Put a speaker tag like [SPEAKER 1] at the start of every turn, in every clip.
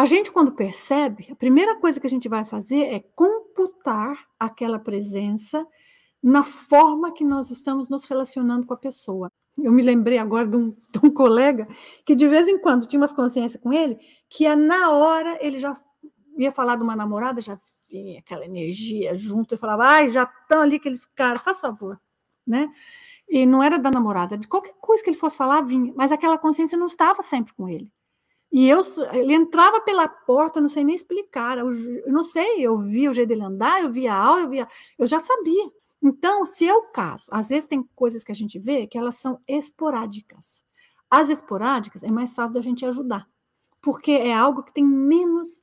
[SPEAKER 1] A gente, quando percebe, a primeira coisa que a gente vai fazer é computar aquela presença na forma que nós estamos nos relacionando com a pessoa. Eu me lembrei agora de um, de um colega que de vez em quando tinha umas consciências com ele, que é na hora ele já ia falar de uma namorada, já vinha aquela energia junto, e falava, ai, já estão ali aqueles caras, faz favor, né? E não era da namorada, de qualquer coisa que ele fosse falar, vinha, mas aquela consciência não estava sempre com ele. E eu, ele entrava pela porta, eu não sei nem explicar, eu, eu não sei, eu via o jeito dele andar, eu via a aura, eu, via, eu já sabia. Então, se é o caso, às vezes tem coisas que a gente vê que elas são esporádicas. As esporádicas é mais fácil da gente ajudar, porque é algo que tem menos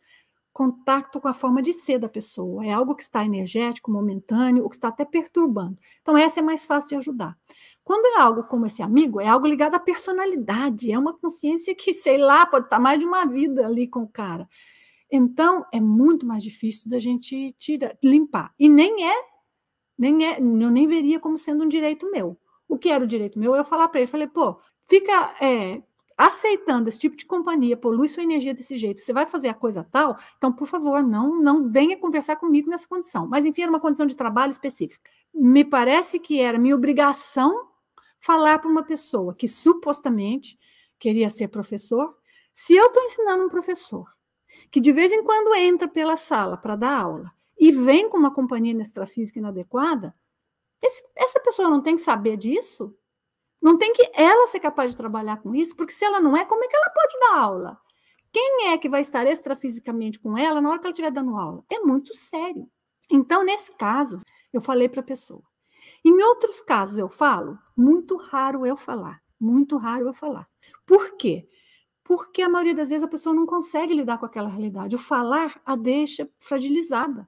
[SPEAKER 1] contato com a forma de ser da pessoa. É algo que está energético, momentâneo, ou que está até perturbando. Então, essa é mais fácil de ajudar. Quando é algo como esse amigo, é algo ligado à personalidade, é uma consciência que, sei lá, pode estar mais de uma vida ali com o cara. Então, é muito mais difícil da gente tirar, limpar. E nem é, nem é, eu nem veria como sendo um direito meu. O que era o direito meu? Eu falar para ele, falei, pô, fica é, aceitando esse tipo de companhia, polui sua energia desse jeito, você vai fazer a coisa tal, então, por favor, não, não venha conversar comigo nessa condição. Mas, enfim, era uma condição de trabalho específica. Me parece que era minha obrigação falar para uma pessoa que supostamente queria ser professor. Se eu estou ensinando um professor que de vez em quando entra pela sala para dar aula e vem com uma companhia extrafísica inadequada, esse, essa pessoa não tem que saber disso? Não tem que ela ser capaz de trabalhar com isso, porque se ela não é, como é que ela pode dar aula? Quem é que vai estar extrafisicamente com ela na hora que ela estiver dando aula? É muito sério. Então, nesse caso, eu falei para a pessoa. Em outros casos, eu falo, muito raro eu falar. Muito raro eu falar. Por quê? Porque a maioria das vezes a pessoa não consegue lidar com aquela realidade. O falar a deixa fragilizada.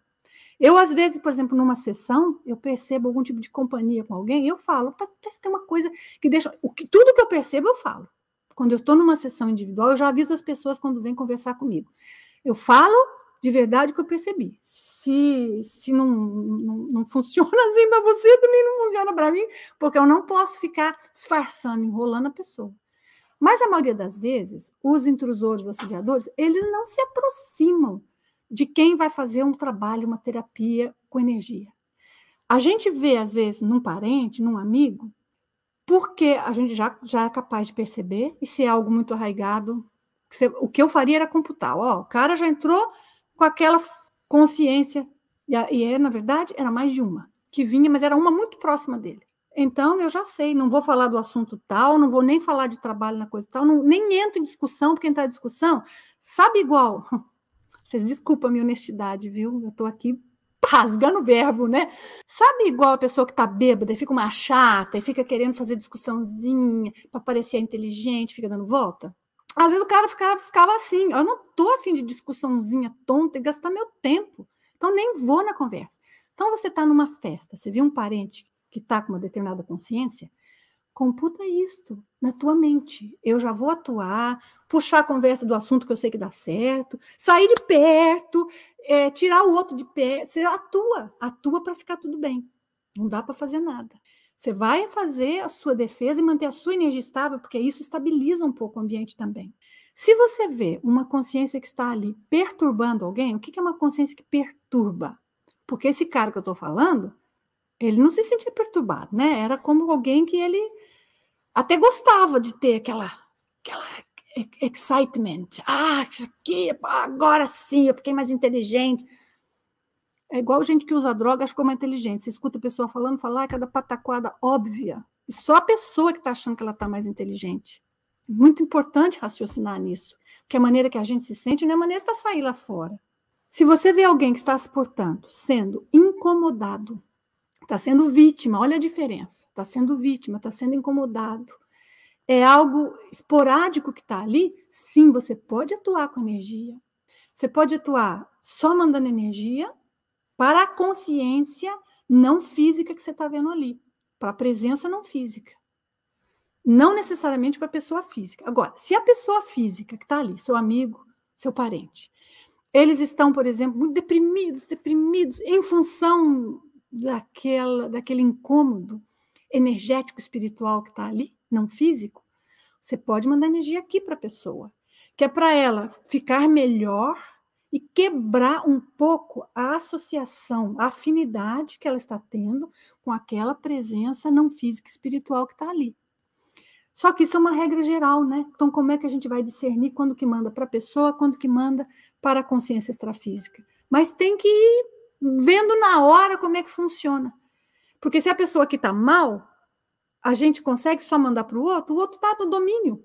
[SPEAKER 1] Eu, às vezes, por exemplo, numa sessão, eu percebo algum tipo de companhia com alguém, eu falo, parece tá, tá, tem uma coisa que deixa. O que, tudo que eu percebo, eu falo. Quando eu estou numa sessão individual, eu já aviso as pessoas quando vêm conversar comigo. Eu falo de verdade o que eu percebi. Se, se não, não, não funciona assim para você, também não funciona para mim, porque eu não posso ficar disfarçando, enrolando a pessoa. Mas a maioria das vezes, os intrusores, os assediadores, eles não se aproximam de quem vai fazer um trabalho, uma terapia com energia. A gente vê, às vezes, num parente, num amigo, porque a gente já, já é capaz de perceber, e se é algo muito arraigado, o que eu faria era computar. Ó, o cara já entrou com aquela consciência, e, e é, na verdade, era mais de uma, que vinha, mas era uma muito próxima dele. Então, eu já sei, não vou falar do assunto tal, não vou nem falar de trabalho na coisa tal, não, nem entro em discussão, porque entrar em discussão, sabe igual vocês desculpem a minha honestidade, viu? Eu tô aqui rasgando o verbo, né? Sabe igual a pessoa que tá bêbada e fica uma chata e fica querendo fazer discussãozinha para parecer inteligente, fica dando volta? Às vezes o cara ficava, ficava assim, eu não tô afim de discussãozinha tonta e gastar meu tempo, então nem vou na conversa. Então você tá numa festa, você viu um parente que tá com uma determinada consciência, Computa isto na tua mente. Eu já vou atuar, puxar a conversa do assunto que eu sei que dá certo, sair de perto, é, tirar o outro de perto. Você atua, atua para ficar tudo bem. Não dá para fazer nada. Você vai fazer a sua defesa e manter a sua energia estável, porque isso estabiliza um pouco o ambiente também. Se você vê uma consciência que está ali perturbando alguém, o que é uma consciência que perturba? Porque esse cara que eu estou falando, ele não se sentia perturbado, né? Era como alguém que ele até gostava de ter aquela, aquela excitement. Ah, isso aqui, agora sim, eu fiquei mais inteligente. É igual gente que usa droga, acho que é mais inteligente. Você escuta a pessoa falando, falar ah, cada pataquada óbvia. E só a pessoa que está achando que ela está mais inteligente. É muito importante raciocinar nisso. Porque a maneira que a gente se sente não é a maneira para tá sair lá fora. Se você vê alguém que está se portando, sendo incomodado, Está sendo vítima, olha a diferença. Está sendo vítima, está sendo incomodado. É algo esporádico que está ali? Sim, você pode atuar com energia. Você pode atuar só mandando energia para a consciência não física que você está vendo ali, para a presença não física. Não necessariamente para a pessoa física. Agora, se a pessoa física que está ali, seu amigo, seu parente, eles estão, por exemplo, muito deprimidos, deprimidos, em função daquela, daquele incômodo energético espiritual que está ali, não físico, você pode mandar energia aqui para a pessoa, que é para ela ficar melhor e quebrar um pouco a associação, a afinidade que ela está tendo com aquela presença não física espiritual que está ali. Só que isso é uma regra geral, né? Então, como é que a gente vai discernir quando que manda para a pessoa, quando que manda para a consciência extrafísica? Mas tem que ir vendo na hora como é que funciona. Porque se a pessoa que está mal, a gente consegue só mandar para o outro, o outro está no domínio.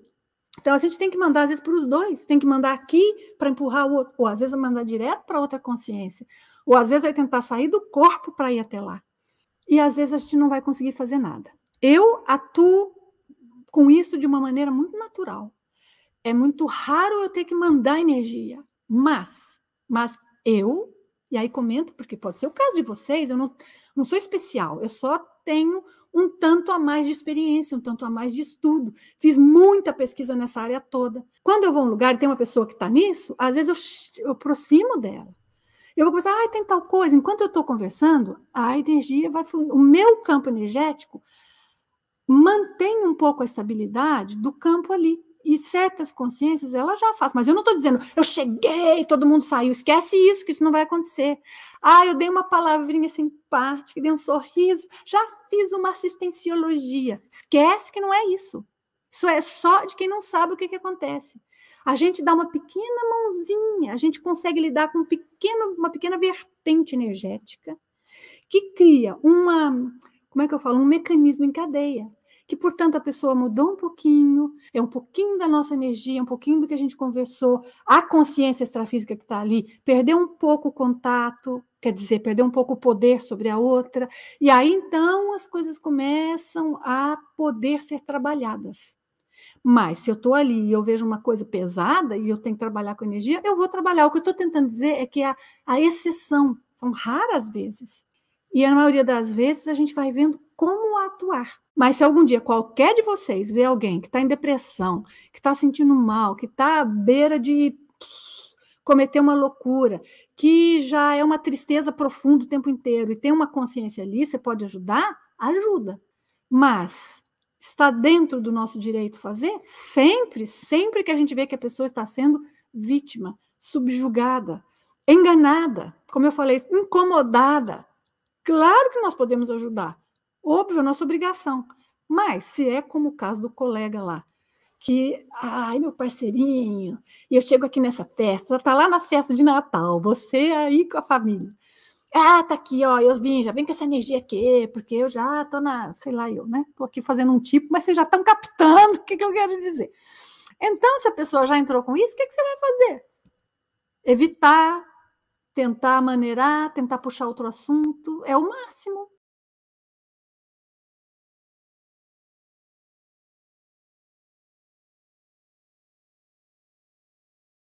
[SPEAKER 1] Então a gente tem que mandar às vezes para os dois, tem que mandar aqui para empurrar o outro, ou às vezes mandar direto para outra consciência, ou às vezes vai tentar sair do corpo para ir até lá. E às vezes a gente não vai conseguir fazer nada. Eu atuo com isso de uma maneira muito natural. É muito raro eu ter que mandar energia, mas mas eu e aí comento, porque pode ser o caso de vocês, eu não, não sou especial, eu só tenho um tanto a mais de experiência, um tanto a mais de estudo. Fiz muita pesquisa nessa área toda. Quando eu vou a um lugar e tem uma pessoa que está nisso, às vezes eu, eu aproximo dela. Eu vou começar ai, ah, tem tal coisa. Enquanto eu estou conversando, a energia vai fluindo. O meu campo energético mantém um pouco a estabilidade do campo ali e certas consciências ela já faz, mas eu não estou dizendo, eu cheguei, todo mundo saiu, esquece isso, que isso não vai acontecer. Ah, eu dei uma palavrinha simpática, dei um sorriso, já fiz uma assistenciologia. Esquece que não é isso. Isso é só de quem não sabe o que, que acontece. A gente dá uma pequena mãozinha, a gente consegue lidar com um pequeno, uma pequena vertente energética que cria uma, como é que eu falo, um mecanismo em cadeia que, portanto, a pessoa mudou um pouquinho, é um pouquinho da nossa energia, um pouquinho do que a gente conversou, a consciência extrafísica que está ali, perdeu um pouco o contato, quer dizer, perder um pouco o poder sobre a outra, e aí então as coisas começam a poder ser trabalhadas. Mas se eu estou ali e eu vejo uma coisa pesada e eu tenho que trabalhar com energia, eu vou trabalhar. O que eu estou tentando dizer é que a, a exceção são raras vezes e na maioria das vezes a gente vai vendo como atuar. Mas se algum dia qualquer de vocês vê alguém que está em depressão, que está sentindo mal, que está à beira de cometer uma loucura, que já é uma tristeza profunda o tempo inteiro e tem uma consciência ali, você pode ajudar? Ajuda. Mas está dentro do nosso direito fazer? Sempre, sempre que a gente vê que a pessoa está sendo vítima, subjugada, enganada, como eu falei, incomodada, Claro que nós podemos ajudar. Óbvio, é nossa obrigação. Mas se é como o caso do colega lá, que, ai, meu parceirinho, e eu chego aqui nessa festa, tá lá na festa de Natal, você aí com a família. Ah, tá aqui, ó, eu vim, já vem com essa energia aqui, porque eu já tô na, sei lá, eu, né? Tô aqui fazendo um tipo, mas vocês já estão captando o que, que eu quero dizer. Então, se a pessoa já entrou com isso, o que, que você vai fazer? Evitar, tentar maneirar, tentar puxar outro assunto, é o máximo.